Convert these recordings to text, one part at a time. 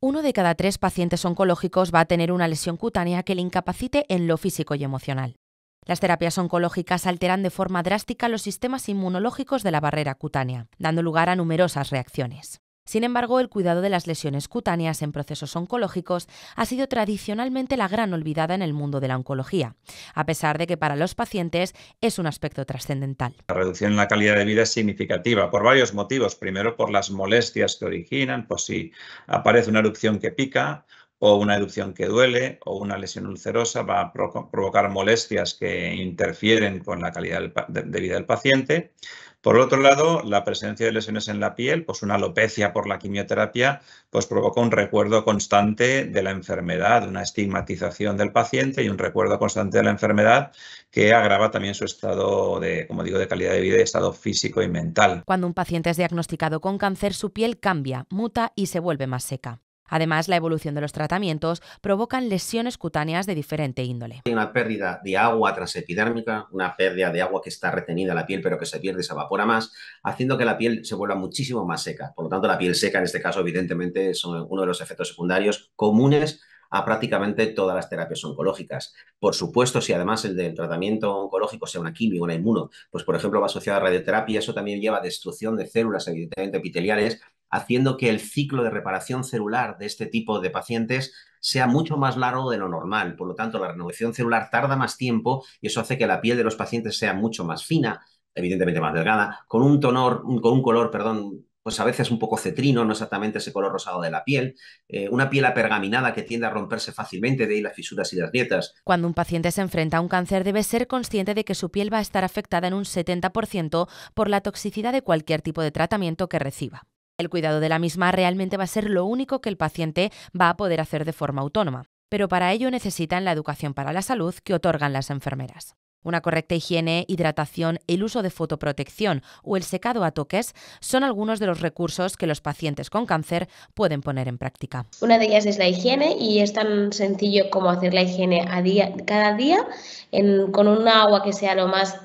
Uno de cada tres pacientes oncológicos va a tener una lesión cutánea que le incapacite en lo físico y emocional. Las terapias oncológicas alteran de forma drástica los sistemas inmunológicos de la barrera cutánea, dando lugar a numerosas reacciones. Sin embargo, el cuidado de las lesiones cutáneas en procesos oncológicos ha sido tradicionalmente la gran olvidada en el mundo de la oncología, a pesar de que para los pacientes es un aspecto trascendental. La reducción en la calidad de vida es significativa por varios motivos. Primero, por las molestias que originan, Por si aparece una erupción que pica o una erupción que duele o una lesión ulcerosa va a provocar molestias que interfieren con la calidad de vida del paciente. Por otro lado, la presencia de lesiones en la piel, pues una alopecia por la quimioterapia, pues provoca un recuerdo constante de la enfermedad, una estigmatización del paciente y un recuerdo constante de la enfermedad que agrava también su estado de, como digo, de calidad de vida y estado físico y mental. Cuando un paciente es diagnosticado con cáncer, su piel cambia, muta y se vuelve más seca. Además, la evolución de los tratamientos provocan lesiones cutáneas de diferente índole. Hay una pérdida de agua transepidérmica, una pérdida de agua que está retenida en la piel pero que se pierde y se evapora más, haciendo que la piel se vuelva muchísimo más seca. Por lo tanto, la piel seca en este caso, evidentemente, son uno de los efectos secundarios comunes a prácticamente todas las terapias oncológicas. Por supuesto, si además el tratamiento oncológico sea una quimio, una inmuno, pues por ejemplo va asociada a radioterapia, eso también lleva a destrucción de células, evidentemente epiteliales, haciendo que el ciclo de reparación celular de este tipo de pacientes sea mucho más largo de lo normal. Por lo tanto, la renovación celular tarda más tiempo y eso hace que la piel de los pacientes sea mucho más fina, evidentemente más delgada, con un tonor, con un color, perdón, pues a veces un poco cetrino, no exactamente ese color rosado de la piel, eh, una piel apergaminada que tiende a romperse fácilmente, de ahí las fisuras y las dietas. Cuando un paciente se enfrenta a un cáncer debe ser consciente de que su piel va a estar afectada en un 70% por la toxicidad de cualquier tipo de tratamiento que reciba. El cuidado de la misma realmente va a ser lo único que el paciente va a poder hacer de forma autónoma, pero para ello necesitan la educación para la salud que otorgan las enfermeras. Una correcta higiene, hidratación, el uso de fotoprotección o el secado a toques son algunos de los recursos que los pacientes con cáncer pueden poner en práctica. Una de ellas es la higiene y es tan sencillo como hacer la higiene cada día con un agua que sea lo más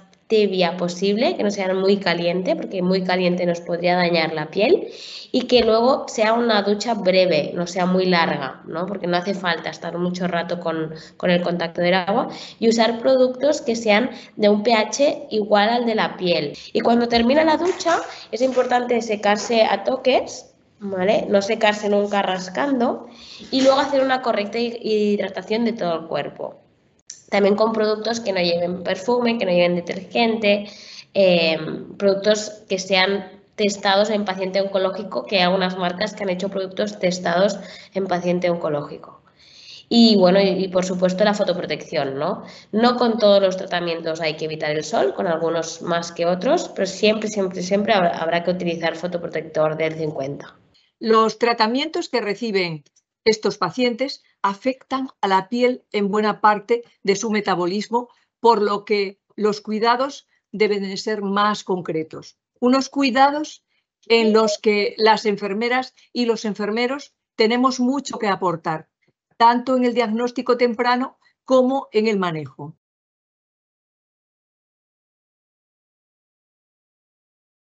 vía posible, que no sea muy caliente, porque muy caliente nos podría dañar la piel, y que luego sea una ducha breve, no sea muy larga, porque no hace falta estar mucho rato con, el contacto del agua, y usar productos que sean de un pH igual al de la piel. Y cuando termina la ducha, es importante secarse a toques ¿Vale? No secarse nunca rascando y luego hacer una correcta hidratación de todo el cuerpo. También con productos que no lleven perfume, que no lleven detergente, eh, productos que sean testados en paciente oncológico, que hay algunas marcas que han hecho productos testados en paciente oncológico. Y bueno, y, por supuesto la fotoprotección, ¿no? No con todos los tratamientos hay que evitar el sol, con algunos más que otros, pero siempre, siempre, siempre habrá que utilizar fotoprotector del 50. Los tratamientos que reciben estos pacientes afectan a la piel en buena parte de su metabolismo, por lo que los cuidados deben ser más concretos. Unos cuidados en los que las enfermeras y los enfermeros tenemos mucho que aportar, tanto en el diagnóstico temprano como en el manejo.